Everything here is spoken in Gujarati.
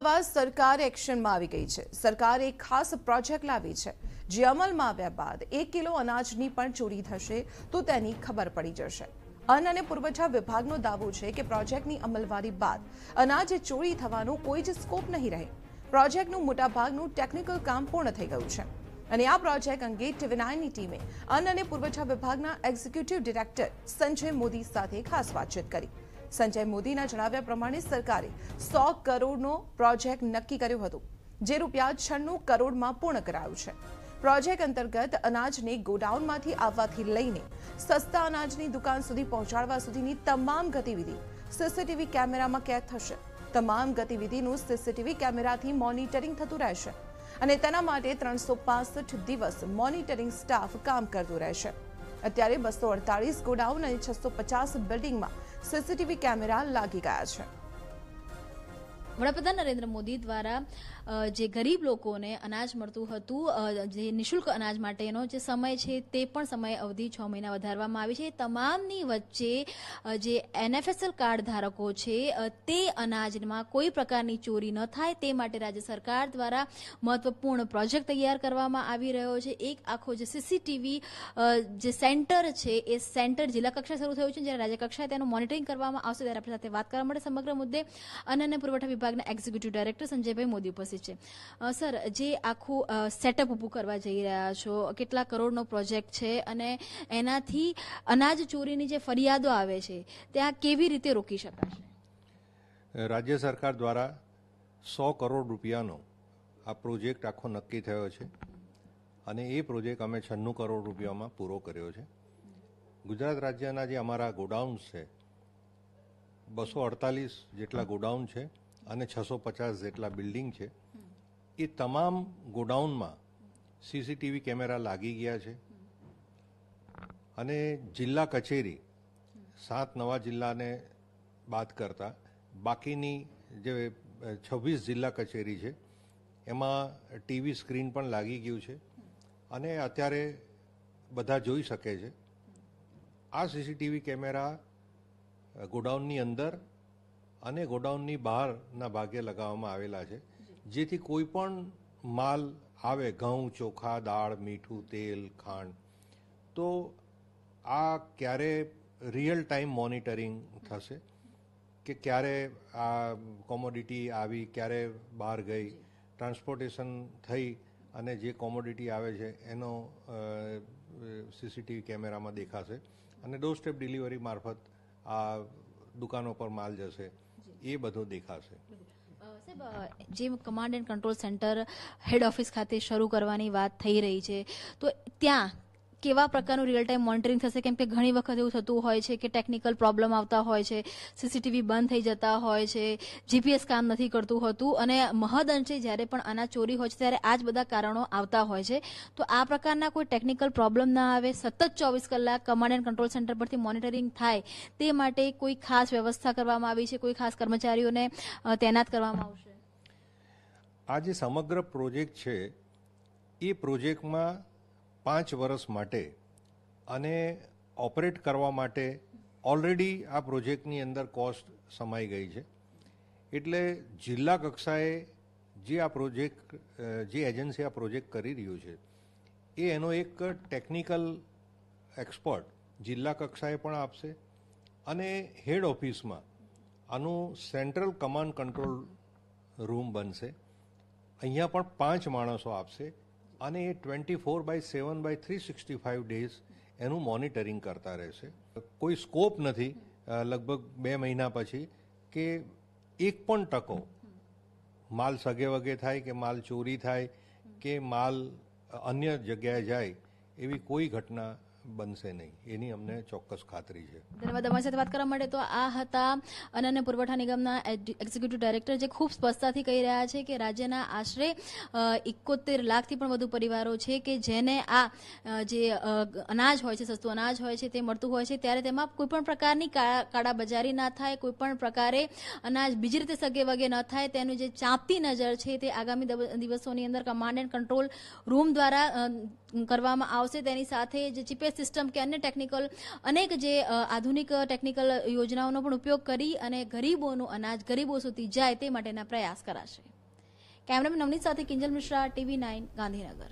અમદાવાદ સરકાર એક્શનમાં આવી ગઈ છે સરકારે એક ખાસ પ્રોજેક્ટ લાવી છે જે અમલમાં આવ્યા બાદ એક કિલો અનાજની પણ ચોરી થશે તો તેની ખબર પડી જશે અન્ન અને પુરવઠા વિભાગનો દાવો છે કે પ્રોજેક્ટની અમલવારી બાદ અનાજ ચોરી થવાનો કોઈ જ સ્કોપ નહીં રહે પ્રોજેક્ટનું મોટાભાગનું ટેકનિકલ કામ પૂર્ણ થઈ ગયું છે અને આ પ્રોજેક્ટ અંગે ટીવી ટીમે અન્ન અને પુરવઠા વિભાગના એક્ઝિક્યુટિવ ડિરેક્ટર સંજય મોદી સાથે ખાસ વાતચીત કરી સંજય મોદીના જણાવ્યા પ્રમાણે સરકારે સો કરોડનો પ્રોજેક્ટ નક્કી કર્યો હતો જે રૂપિયા છન્નું કરોડમાં પૂર્ણ કરાયું છે પ્રોજેક્ટ અંતર્ગત અનાજને ગોડાઉનમાંથી આવવાથી લઈને સસ્તા અનાજની દુકાન સુધી પહોંચાડવા સુધીની તમામ ગતિવિધિ સીસીટીવી કેમેરામાં કેદ થશે તમામ ગતિવિધિનું સીસીટીવી કેમેરાથી મોનિટરિંગ થતું રહેશે અને તેના માટે ત્રણસો દિવસ મોનિટરિંગ સ્ટાફ કામ કરતું રહેશે અત્યારે બસો અડતાળીસ ગોડાઉન અને છસો પચાસ બિલ્ડિંગમાં સીસીટીવી કેમેરા લાગી ગયા છે વડાપ્રધાન નરેન્દ્ર મોદી દ્વારા જે ગરીબ લોકોને અનાજ મળતું હતું જે નિઃશુલ્ક અનાજ માટેનો જે સમય છે તે પણ સમય અવધિ છ મહિના વધારવામાં આવી છે તમામની વચ્ચે જે એનએફએસએલ કાર્ડ ધારકો છે તે અનાજમાં કોઈ પ્રકારની ચોરી ન થાય તે માટે રાજ્ય સરકાર દ્વારા મહત્વપૂર્ણ પ્રોજેક્ટ તૈયાર કરવામાં આવી રહ્યો છે એક આખો જે સીસીટીવી જે સેન્ટર છે એ સેન્ટર જિલ્લા કક્ષાએ શરૂ થયું છે જ્યારે રાજ્ય કક્ષાએ તેનું મોનિટરિંગ કરવામાં આવશે ત્યારે આપણી સાથે વાત કરવા માટે સમગ્ર મુદ્દે અન્ન અને પુરવઠા વિભાગના એક્ઝિક્યુટિવ ડાયરેક્ટર સંજયભાઈ મોદી ઉપસ્થિત છે સર જે આખું સેટઅપ ઊભું કરવા જઈ રહ્યા છો કેટલા કરોડનો પ્રોજેક્ટ છે અને એનાથી અનાજ ચોરીની જે ફરિયાદો આવે છે તે આ કેવી રીતે રોકી શકાશે રાજ્ય સરકાર દ્વારા સો કરોડ રૂપિયાનો આ પ્રોજેક્ટ આખો નક્કી થયો છે અને એ પ્રોજેક્ટ અમે છન્નું કરોડ રૂપિયામાં પૂરો કર્યો છે ગુજરાત રાજ્યના જે અમારા ગોડાઉન્સ છે બસો અડતાલીસ જેટલા ગોડાઉન છે અને છસો પચાસ જેટલા બિલ્ડિંગ છે એ તમામ ગોડાઉનમાં સીસીટીવી કેમેરા લાગી ગયા છે અને જિલ્લા કચેરી સાત નવા જિલ્લાને બાદ કરતા બાકીની જે છવ્વીસ જિલ્લા કચેરી છે એમાં ટીવી સ્ક્રીન પણ લાગી ગયું છે અને અત્યારે બધા જોઈ શકે છે આ સીસીટીવી કેમેરા ગોડાઉનની અંદર અને ગોડાઉનની બહારના ભાગે લગાવવામાં આવેલા છે જેથી કોઈ પણ માલ આવે ઘઉં ચોખા દાળ મીઠું તેલ ખાંડ તો આ ક્યારે રિયલ ટાઈમ મોનિટરિંગ થશે કે ક્યારે આ કોમોડિટી આવી ક્યારે બહાર ગઈ ટ્રાન્સપોર્ટેશન થઈ અને જે કોમોડિટી આવે છે એનો સીસીટીવી કેમેરામાં દેખાશે અને ડોર સ્ટેપ ડિલિવરી મારફત આ દુકાનો પર માલ જશે એ બધો દેખાશે સાહેબ જે command and control centre head office ખાતે શરૂ કરવાની વાત થઈ રહી છે તો ત્યાં કેવા પ્રકારનું રિયલ ટાઈમ મોનિટરિંગ થશે કેમ કે ઘણી વખત એવું થતું હોય છે કે ટેકનિકલ પ્રોબ્લેમ આવતા હોય છે સીસીટીવી બંધ થઈ જતા હોય છે જીપીએસ કામ નથી કરતું હોતું અને મહદઅંશે જ્યારે પણ આના ચોરી હોય છે ત્યારે આ જ બધા કારણો આવતા હોય છે તો આ પ્રકારના કોઈ ટેકનિકલ પ્રોબ્લેમ ના આવે સતત ચોવીસ કલાક કમાન્ડ એન્ડ કંટ્રોલ સેન્ટર પરથી મોનિટરિંગ થાય તે માટે કોઈ ખાસ વ્યવસ્થા કરવામાં આવી છે કોઈ ખાસ કર્મચારીઓને તૈનાત કરવામાં આવશે આ જે સમગ્ર પ્રોજેક્ટ છે એ પ્રોજેક્ટમાં પાંચ વર્ષ માટે અને ઓપરેટ કરવા માટે ઓલરેડી આ પ્રોજેક્ટની અંદર કોસ્ટ સમાઈ ગઈ છે એટલે જિલ્લા કક્ષાએ જે આ પ્રોજેક્ટ જે એજન્સી આ પ્રોજેક્ટ કરી રહ્યું છે એ એનો એક ટેકનિકલ એક્સપર્ટ જિલ્લા કક્ષાએ પણ આપશે અને હેડ ઓફિસમાં આનું સેન્ટ્રલ કમાન્ડ કંટ્રોલ રૂમ બનશે અહીંયા પણ પાંચ માણસો આપશે અને એ twenty four by seven by three sixty five days એનું મોનિટરિંગ કરતા રહેશે કોઈ સ્કોપ નથી લગભગ બે મહિના પછી કે એક પણ ટકો માલ સગે વગે થાય કે માલ ચોરી થાય કે માલ અન્ય જગ્યાએ જાય એવી કોઈ ઘટના બનશે નહીં એની અમને ચોક્કસ ખાતરી છે ધન્યવાદ અમારી સાથે વાત કરવા માટે તો આ હતા અનન્ય પુરવઠા નિગમના એક્ઝિક્યુટિવ ડાયરેક્ટર જે ખૂબ સ્પષ્ટતાથી કહી રહ્યા છે કે રાજ્યના આશરે ઇકોતેર લાખથી પણ વધુ પરિવારો છે કે જેને આ જે અનાજ હોય છે સસ્તું અનાજ હોય છે તે મળતું હોય છે ત્યારે તેમાં કોઈપણ પ્રકારની કાળાબજારી ના થાય કોઈપણ પ્રકારે અનાજ બીજી રીતે સગે વગે ન થાય તેનું જે ચાંપતી નજર છે તે આગામી દિવસોની અંદર કમાન્ડ એન્ડ કંટ્રોલ રૂમ દ્વારા કરવામાં આવશે તેની સાથે જે ચીપે સિસ્ટમ કે અન્ય ટેકનિકલ અનેક જે આધુનિક ટેકનિકલ યોજનાઓનો પણ ઉપયોગ કરી અને ગરીબોનું અનાજ ગરીબો સુધી જાય તે માટેના પ્રયાસ કરાશે કેમેરામેન નવનીત સાથે કિંજલ મિશ્રા ટીવી નાઇન ગાંધીનગર